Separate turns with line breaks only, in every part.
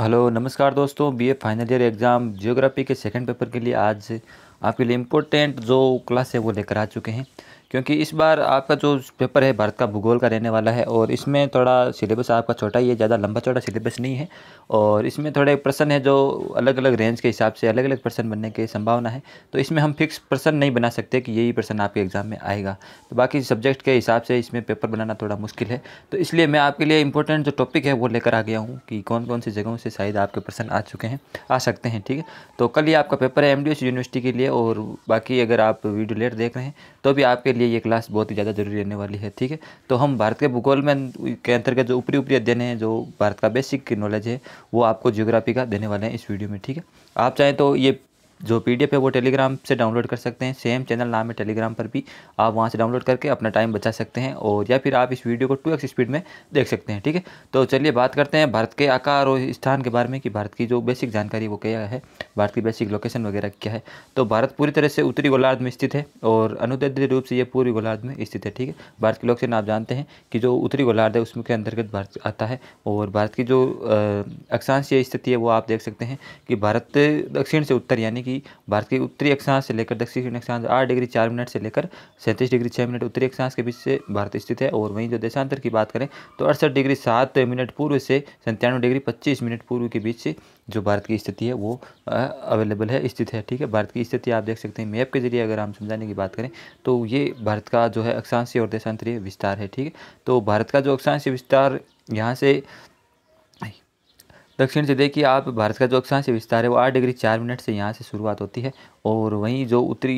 hello नमस्कार दोस्तों BA final year exam geography के सेकंड पेपर के लिए आज आपके लिए इम्पोर्टेंट जो क्लास है वो लेकर आ चुके हैं क्योंकि इस बार आपका जो पेपर है भारत का भूगोल का रहने वाला है और इसमें थोड़ा सिलेबस आपका छोटा ही है ज़्यादा लंबा छोटा सिलेबस नहीं है और इसमें थोड़े प्रश्न है जो अलग अलग रेंज के हिसाब से अलग अलग प्रश्न बनने की संभावना है तो इसमें हम फिक्स प्रश्न नहीं बना सकते कि यही प्रश्न आपके एग्ज़ाम में आएगा तो बाकी सब्जेक्ट के हिसाब से इसमें पेपर बनाना थोड़ा मुश्किल है तो इसलिए मैं आपके लिए इंपॉर्टेंट जो टॉपिक है वो लेकर आ गया हूँ कि कौन कौन सी जगहों से शायद आपके प्रश्न आ चुके हैं आ सकते हैं ठीक है तो कल ही आपका पेपर है एम यूनिवर्सिटी के लिए लिए और बाकी अगर आप वीडियो लेट देख रहे हैं तो भी आपके लिए ये क्लास बहुत ही ज़्यादा जरूरी रहने वाली है ठीक है तो हम भारत के भूगोल में के अंतर्गत जो ऊपरी ऊपरी अध्ययन है जो भारत का बेसिक नॉलेज है वो आपको जियोग्राफी का देने वाले हैं इस वीडियो में ठीक है आप चाहें तो ये जो पी है वो टेलीग्राम से डाउनलोड कर सकते हैं सेम चैनल नाम है टेलीग्राम पर भी आप वहाँ से डाउनलोड करके अपना टाइम बचा सकते हैं और या फिर आप इस वीडियो को टू एक्स स्पीड में देख सकते हैं ठीक है तो चलिए बात करते हैं भारत के आकार और स्थान के बारे में कि भारत की जो बेसिक जानकारी वो क्या है भारत की बेसिक लोकेशन वगैरह क्या है तो भारत पूरी तरह से उत्तरी गोलार्ध में स्थित है और अनुदैधित रूप से ये पूरी गोलार्ध में स्थित है ठीक है भारत के लोकेशन आप जानते हैं कि जो उत्तरी गोलार्ध है उसमें के अंतर्गत भारत आता है और भारत की जो अक्षांशीय स्थिति है वो आप देख सकते हैं कि भारत दक्षिण से उत्तर यानी कि भारत के उत्तरी अक्षांश से लेकर दक्षिण अक्षांश आठ डिग्री चार मिनट से लेकर सैंतीस डिग्री छः मिनट उत्तरी अक्षांश के बीच से भारत स्थित है और वहीं जो देशांतर की बात करें तो अड़सठ डिग्री सात मिनट पूर्व से सन्तानवे डिग्री पच्चीस मिनट पूर्व के बीच से जो भारत की स्थिति है वो अवेलेबल है स्थित है ठीक है भारत की स्थिति आप देख सकते हैं मैप के जरिए अगर हम समझाने की बात करें तो ये भारत का जो है अक्षांशीय और देशांतरीय विस्तार है ठीक है तो भारत का जो अक्षांशीय विस्तार यहाँ से दक्षिण से देखिए आप भारत का जो अक्षांश विस्तार है वो आठ डिग्री चार मिनट से यहाँ से शुरुआत होती है और वहीं जो उत्तरी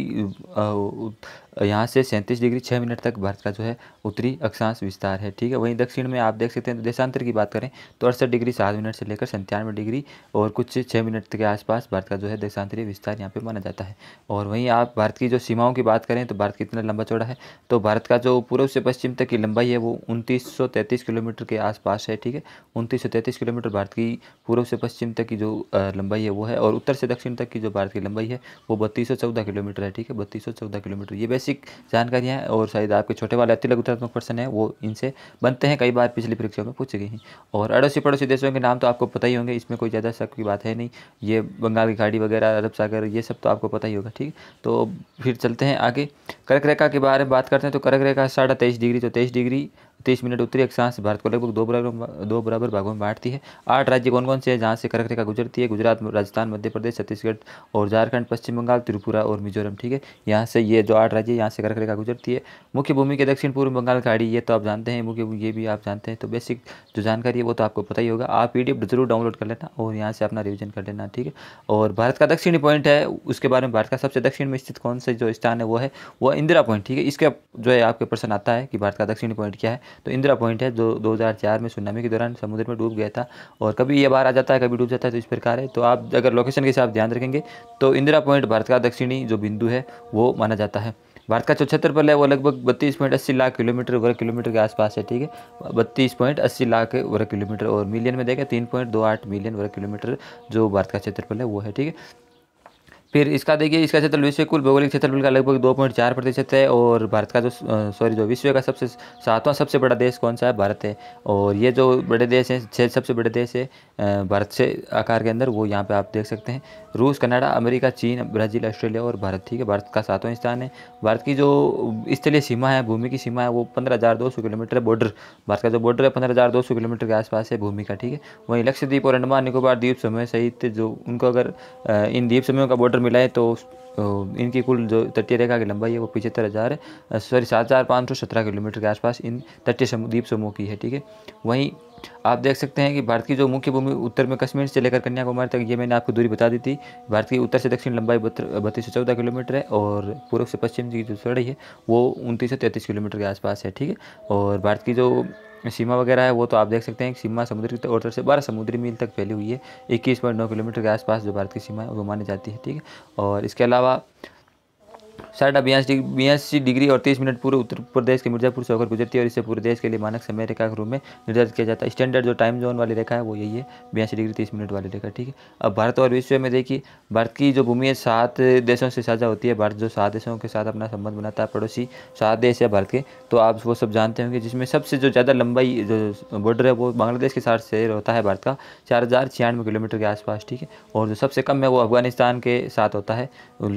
यहाँ से सैंतीस डिग्री छः मिनट तक भारत का जो है उत्तरी अक्षांश विस्तार है ठीक है वहीं दक्षिण में आप देख सकते हैं देशांतर की बात करें तो अड़सठ डिग्री सात मिनट से लेकर सन्तानवे डिग्री और कुछ छः मिनट के आसपास भारत का जो है देशांतरीय विस्तार यहाँ पर माना जाता है और वहीं आप भारत की जो सीमाओं की बात करें तो भारत कितना लंबा चौड़ा है तो भारत का जो पूर्व से पश्चिम तक की लंबाई है वो उनतीस किलोमीटर के आसपास है ठीक है उनतीस किलोमीटर भारत की पूर्व से पश्चिम तक की जो लंबाई है वो है और उत्तर से दक्षिण तक की जो भारत की लंबाई है वो बत्तीस सौ चौदह किलोमीटर है ठीक है बत्तीस सौ चौदह किलोमीटर ये बेसिक जानकारियाँ हैं और शायद आपके छोटे वाले अति उत्तरात्मक प्रश्न है वो इनसे बनते हैं कई बार पिछली परीक्षा में पूछे गए हैं और अड़ोसी पड़ोसी देशों के नाम तो आपको पता ही होंगे इसमें कोई ज़्यादा शक की बात है नहीं ये बंगाल की खाड़ी वगैरह अरब सागर ये सब तो आपको पता ही होगा ठीक तो फिर चलते हैं आगे कर्क रेखा के बारे में बात करते हैं तो कर्क रेखा साढ़े तेईस डिग्री तो तेईस डिग्री तीस मिनट उत्तरी अक्षांश भारत को लगभग दो बराबर दो बराबर भागों में बांटती है आठ राज्य कौन कौन से हैं जहाँ से कर्क रेखा गुजरती है गुजरात राजस्थान मध्य प्रदेश छत्तीसगढ़ और झारखंड पश्चिम बंगाल त्रिपुरा और मिजोरम ठीक है यहाँ से ये जो आठ राज्य यहाँ से कर्क रेखा गुजरती है मुख्य भूमि के दक्षिण पूर्व बंगाल खाड़ी ये तो आप जानते हैं मुख्य ये भी आप जानते हैं तो बेसिक जो जानकारी है वो तो आपको पता ही होगा आप पी जरूर डाउनलोड कर लेना और यहाँ से अपना रिविजन कर लेना ठीक है और भारत का दक्षिणी पॉइंट है उसके बारे में भारत का सबसे दक्षिण में स्थित कौन सा जो स्थान है वो है वो इंदिरा पॉइंट ठीक है इसका जो है आपके प्रश्न आता है कि भारत का दक्षिणी पॉइंट क्या है तो इंदिरा पॉइंट है जो दो हज़ार में सुनामी के दौरान समुद्र में डूब गया था और कभी यह बार आ जाता है कभी डूब जाता है तो इस प्रकार है तो आप अगर लोकेशन के हिसाब ध्यान रखेंगे तो इंदिरा पॉइंट भारत का दक्षिणी जो बिंदु है वो माना जाता है भारत का जो क्षेत्रफल है वो लगभग बत्तीस पॉइंट अस्सी लाख किलोमीटर वर्ग किलोमीटर के आसपास है ठीक है बत्तीस पॉइंट अस्सी लाख वर्ग किलोमीटर और मिलियन में देखें तीन पॉइंट दो आठ मिलियन वर्ग किलोमीटर जो भारत का क्षेत्रफल है वो है ठीक है फिर इसका देखिए इसका क्षेत्र विश्व कुल भौगोलिक क्षेत्रफल का लगभग दो पॉइंट चार प्रतिशत है और भारत का जो सॉरी जो विश्व का सबसे सातवां सबसे बड़ा देश कौन सा है भारत है और ये जो बड़े देश हैं छः सबसे बड़े देश है भारत से आकार के अंदर वो यहाँ पे आप देख सकते हैं रूस कनाडा अमेरिका चीन ब्राज़ील ऑस्ट्रेलिया और भारत ठीक है भारत का सातवां स्थान है भारत की जो स्थलीय सीमा है भूमि की सीमा है वो पंद्रह किलोमीटर बॉर्डर भारत का जो बॉर्डर है पंद्रह किलोमीटर के आसपास है भूमि का ठीक है वहीं लक्षद्वीप और अंडमान निकोबार द्वीप समूह सहित जो उनको अगर इन द्वीप समूहों का बॉर्डर टोटल है तो इनकी कुल जो तटीय रेखा की लंबाई है वो पिछहत्तर हज़ार सॉरी सात हज़ार पाँच सौ सत्रह किलोमीटर के आसपास इन तटीय द्वीप समूह की है ठीक है वहीं आप देख सकते हैं कि भारत की जो मुख्य भूमि उत्तर में कश्मीर से लेकर कन्याकुमारी तक ये मैंने आपको दूरी बता दी थी भारत की उत्तर से दक्षिण लंबाई बत्तीस सौ चौदह किलोमीटर है और पूर्व से पश्चिम की जो सड़ी है वो उनतीस सौ तैंतीस किलोमीटर के आसपास है ठीक है और भारत की जो सीमा वगैरह है वो तो आप देख सकते हैं कि सीमा समुद्र की और तरफ से बारह समुद्री मील तक फैली हुई है इक्कीस पॉइंट नौ किलोमीटर के आसपास जो भारत की सीमा है वो मानी जाती है ठीक है और इसके अलावा साढ़ा बयासी डिग्री बयासी डिग्री और तीस मिनट पूरे उत्तर प्रदेश के मिर्जापुर से होकर गुजरती है और इसे पूरे देश के लिए मानक समय रेखा के रूप में निर्धारित किया जाता है स्टैंडर्ड जो टाइम जोन वाली रेखा है वो यही है बयासी डिग्री तीस मिनट वाली रेखा ठीक है अब भारत और विश्व में देखिए भारत की जो भूमि है सात देशों से साझा होती है भारत जो सात देशों के साथ अपना संबंध बनाता है पड़ोसी सात देश है भारत के तो आप वो सब जानते होंगे जिसमें सबसे जो ज़्यादा लंबाई जो बॉर्डर है वो बांग्लादेश के साथ शेयर होता है भारत का चार हज़ार छियानवे किलोमीटर के आसपास ठीक है और जो सबसे कम है वो अफगानिस्तान के साथ होता है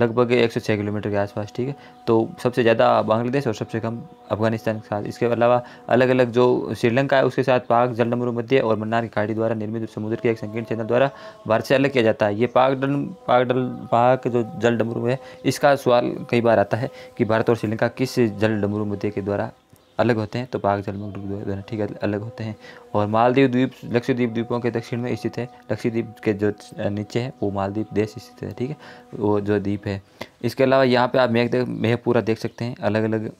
लगभग एक सौ छः किलोमीटर के आसपास पास ठीक है तो सबसे ज़्यादा बांग्लादेश और सबसे कम अफगानिस्तान के साथ इसके अलावा अलग अलग जो श्रीलंका है उसके साथ पाक जल नंबर मध्य और मन्नार की खाड़ी द्वारा निर्मित समुद्र के एक संकीर्ण क्षेत्र द्वारा भारत से अलग किया जाता है ये पाक डल पाक डल पाक जो जल डमरू है इसका सवाल कई बार आता है कि भारत और श्रीलंका किस जल डमरू मुद्दे के द्वारा अलग होते हैं तो पाक जल दोनों ठीक है अलग होते हैं और मालदीव द्वीप लक्षद्वीप द्वीपों के दक्षिण में स्थित है लक्षद्वीप के जो नीचे है वो मालदीप देश स्थित है ठीक है वो जो द्वीप है इसके अलावा यहाँ पे आप मेघ देख मेघ पूरा देख सकते हैं अलग अलग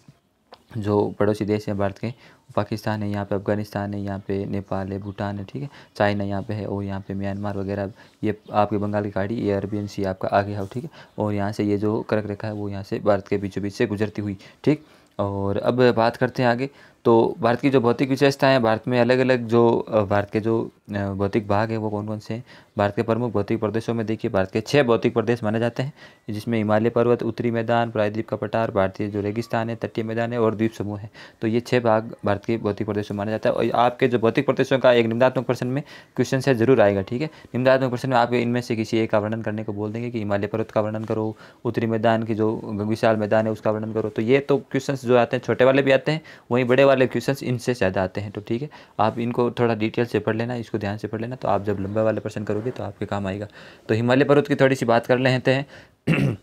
जो पड़ोसी देश हैं भारत के पाकिस्तान है यहाँ पे अफगानिस्तान है यहाँ पे नेपाल है भूटान है ठीक है चाइना यहाँ पे है और यहाँ पे म्यांमार वगैरह ये आपके बंगाल की खाड़ी ये अरबियन सी आपका आगे है ठीक है और यहाँ से ये जो करक रेखा है वो यहाँ से भारत के बीचों बीच से गुजरती हुई ठीक और अब बात करते हैं आगे तो भारत की जो भौतिक हैं भारत में अलग अलग जो भारत के जो भौतिक भाग है वो कौन कौन से हैं भारत के प्रमुख भौतिक प्रदेशों में देखिए भारत के छः भौतिक प्रदेश माने जाते हैं जिसमें हिमालय पर्वत उत्तरी मैदान प्रायद्वीप का पठार भारतीय जो रेगिस्तान है तटीय मैदान है और द्वीप समूह है तो ये छः भाग भारत के भौतिक प्रदेशों माना जाता है और आपके जो भौतिक प्रदेशों का एक निम्नात्मक प्रश्न में क्वेश्चन से जरूर आएगा ठीक है निम्नात्मक प्रश्न में आप इनमें से किसी एक का वर्णन करने को बोल देंगे कि हिमालय पर्वत का वर्णन करो उत्तरी मैदान की जो विशाल मैदान है उसका वर्णन करो तो ये तो क्वेश्चन जो आते हैं छोटे वाले भी आते हैं वहीं बड़े वाले क्वेश्चन इनसे ज़्यादा आते हैं तो ठीक है आप इनको थोड़ा डिटेल से पढ़ लेना इसको ध्यान से पढ़ लेना तो आप जब लंबा वाले प्रश्न करोगे तो आपके काम आएगा तो हिमालय पर्वत की थोड़ी सी बात कर लेते हैं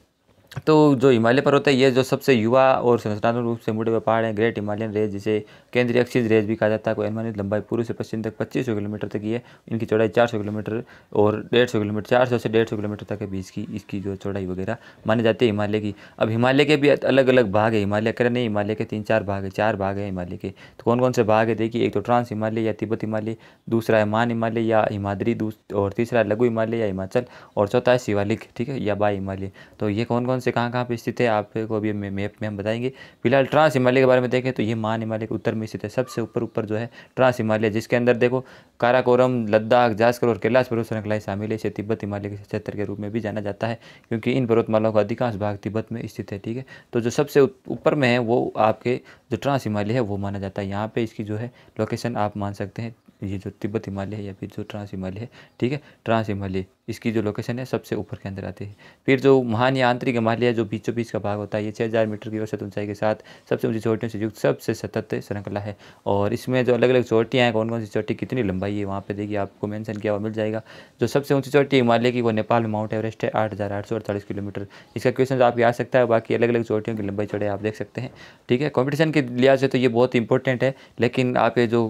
तो जो हिमालय पर्वत है ये जो सबसे युवा और संरचनात्मक रूप से मुड़े हुए पहाड़ हैं ग्रेट हिमालयन रेज जिसे केंद्रीय अक्षिज रेंज भी कहा जाता है कोई अनुमानित लंबाई पूर्व से पश्चिम तक पच्चीस सौ किलोमीटर तक की है इनकी चौड़ाई चार सौ किलोमीटर और डेढ़ सौ किलोमीटर चार सौ से डेढ़ सौ किलोमीटर तक के बीच की इसकी जो चौड़ाई वगैरह मानी जाती है हिमालय की अब हिमालय के भी अलग अलग भाग है हिमालय कर नहीं हिमालय के तीन चार भाग है चार भाग है हिमालय के तो कौन कौन से भाग है देखिए एक तो ट्रांस हिमालय या तिब्बत हिमालय दूसरा है मान हिमालय या हिमाद्री और तीसरा लघु हिमालय या हिमाचल और चौथा है शिवालिक ठीक है या बाई हिमालय तो ये कौन कौन कौन से कहाँ कहाँ पर स्थित है आपको अभी मैप में हम बताएंगे फिलहाल ट्रांस हिमालय के बारे में देखें तो ये महान हिमालय के उत्तर में स्थित है सबसे ऊपर ऊपर जो है ट्रांस हिमालय जिसके अंदर देखो काराकोरम लद्दाख जास्कर और कैलाश पर्वत श्रृंखलाएं शामिल है इसे तिब्बत हिमालय के क्षेत्र के रूप में भी जाना जाता है क्योंकि इन पर्वतमालाओं का अधिकांश भाग तिब्बत में स्थित है ठीक है तो जो सबसे ऊपर में है वो आपके जो ट्रांस हिमालय है वो माना जाता है यहाँ पर इसकी जो है लोकेशन आप मान सकते हैं ये जो तिब्बत हिमालय या फिर जो ट्रांस हिमालय है ठीक है ट्रांस हिमालय इसकी जो लोकेशन है सबसे ऊपर के अंदर आते हैं फिर जो महान या आंतरिक हिमालय जो बीचों बीच का भाग होता है ये छः हज़ार मीटर की औसत ऊंचाई के साथ सबसे ऊंची चोटियों से युक्त सबसे सतत श्रृंखला है और इसमें जो अलग अलग चोटियाँ हैं कौन कौन सी चोटी कितनी लंबाई है वहाँ पर देखिए आपको मैंसन किया हुआ मिल जाएगा जो सबसे ऊँची चोटी हिमालय की वो नेपाल में माउंट एवरेस्ट है आठ हज़ार आठ सौ अड़तालीस किलोमीटर इसका क्वेश्चन आप आ सकता है बाकी अलग अलग चोटियों की लंबाई चौड़ाई आप देख सकते हैं ठीक है कॉम्पिटिशन के लिहाज से तो ये बहुत इंपॉर्टेंट है लेकिन आप ये जो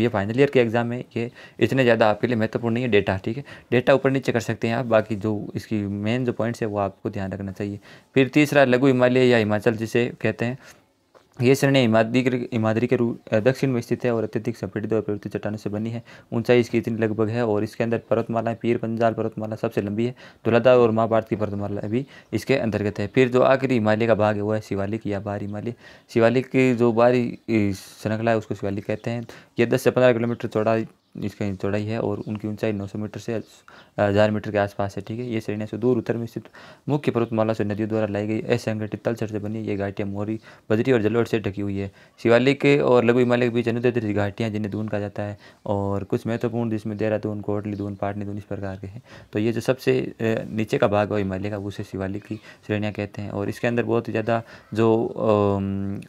ये फाइनल फाइनल ईयर के एग्ज़ाम में ये इतने ज़्यादा आपके लिए महत्वपूर्ण नहीं है डेटा ठीक है डेटा ऊपर नीचे कर सकते हैं आप बाकी जो इसकी मेन जो पॉइंट्स है वो आपको ध्यान रखना चाहिए फिर तीसरा लघु हिमालय या हिमाचल जिसे कहते हैं यह श्रेणी हिमाद्री हिमाद्री के दक्षिण में स्थित है और अत्यधिक सपेटित और प्रवृत्ति चट्टानों से बनी है ऊंचाई इसकी इतनी लगभग है और इसके अंदर पर्वतमालाएं पीर पंजाल पर्वतमाला सबसे लंबी है धुलाधार और महाभारत की पर्वतमाला भी इसके अंतर्गत है फिर जो आखिरी हिमालय का भाग है वह है शिवालिक या बार हिमालय शिवालिक की जो बारी श्रृंखला है उसको शिवालिक कहते हैं यह दस से पंद्रह किलोमीटर चौड़ा इसका चौड़ाई है और उनकी ऊंचाई 900 मीटर से हज़ार मीटर के आसपास है ठीक है ये श्रेणियाँ सुदूर उत्तर में स्थित मुख्य पर्वतमाला से नदियों द्वारा लाई गई असंगठित तलछट से बनी ये घाटियाँ मोरी बजरी और जलोट से ढकी हुई है शिवालिक और लघु हिमालय के बीच अनुदित घाटियाँ जिन्हें दून कहा जाता है और कुछ महत्वपूर्ण जिसमें देहरादून कोटली दून पाटनी दून इस प्रकार के हैं तो ये जो सबसे नीचे का भाग है हिमालय का उसे शिवालिक की श्रेणियाँ कहते हैं और इसके अंदर बहुत ज़्यादा जो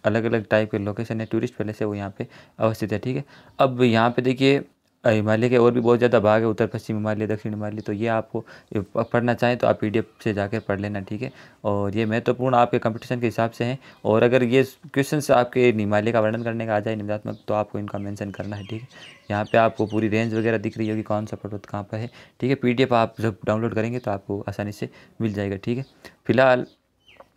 अलग अलग टाइप के लोकेशन है टूरिस्ट प्लेस है वो यहाँ पर अवस्थित है ठीक है अब यहाँ पर देखिए हिमालय के और भी बहुत ज़्यादा भाग है उत्तर पश्चिम हिमालय दक्षिण हिमालय तो ये आपको पढ़ना चाहें तो आप पी से जाकर पढ़ लेना ठीक है और ये महत्वपूर्ण तो आपके कंपटीशन के हिसाब से हैं और अगर ये क्वेश्चन आपके हिमालय का वर्णन करने का आ जाए निम्नात्मक तो आपको इनका मेंशन करना है ठीक है यहाँ पे आपको पूरी रेंज वगैरह दिख रही होगी कौन सा पर्वत कहाँ पर है ठीक है पी आप जब डाउनलोड करेंगे तो आपको आसानी से मिल जाएगा ठीक है फिलहाल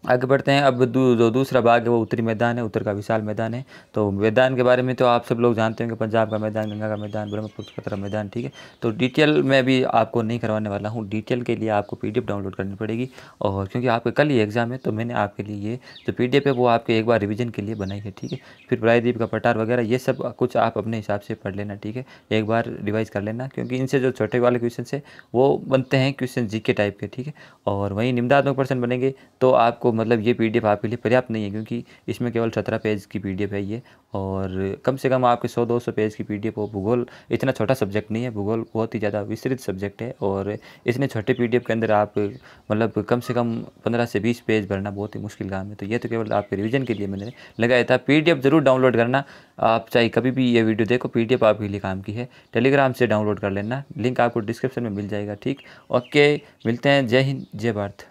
आगे बढ़ते हैं अब दू, जो दूसरा भाग है वो उत्तरी मैदान है उत्तर का विशाल मैदान है तो मैदान के बारे में तो आप सब लोग जानते होंगे पंजाब का मैदान गंगा का मैदान ब्रह्मपुत्र का मैदान ठीक है तो डिटेल मैं भी आपको नहीं करवाने वाला हूँ डिटेल के लिए आपको पीडीएफ डाउनलोड करनी पड़ेगी और क्योंकि आपके कल ही एग्ज़ाम है तो मैंने आपके लिए ये जो पी है वो आपके एक बार रिविज़न के लिए बनाई है ठीक है फिर प्रायदीप का पटार वगैरह ये सब कुछ आप अपने हिसाब से पढ़ लेना ठीक है एक बार रिवाइज़ कर लेना क्योंकि इनसे जो छोटे वाले क्वेश्चन है वो बनते हैं क्वेश्चन जी टाइप के ठीक है और वहीं निम्दात्मक प्रश्न बनेंगे तो आपको मतलब ये पीडीएफ आपके लिए पर्याप्त नहीं है क्योंकि इसमें केवल सत्रह पेज की पीडीएफ है ये और कम से कम आपके सौ दो सौ पेज की पीडीएफ डी भूगोल इतना छोटा सब्जेक्ट नहीं है भूगोल बहुत ही ज़्यादा विस्तृत सब्जेक्ट है और इतने छोटे पी के अंदर आप मतलब कम से कम पंद्रह से बीस पेज भरना बहुत ही मुश्किल काम है तो ये तो केवल आपके रिविजन के लिए मैंने लगाया था पी ज़रूर डाउनलोड करना आप चाहे कभी भी ये वीडियो देखो पी आपके लिए काम की है टेलीग्राम से डाउनलोड कर लेना लिंक आपको डिस्क्रिप्शन में मिल जाएगा ठीक ओके मिलते हैं जय हिंद जय भारत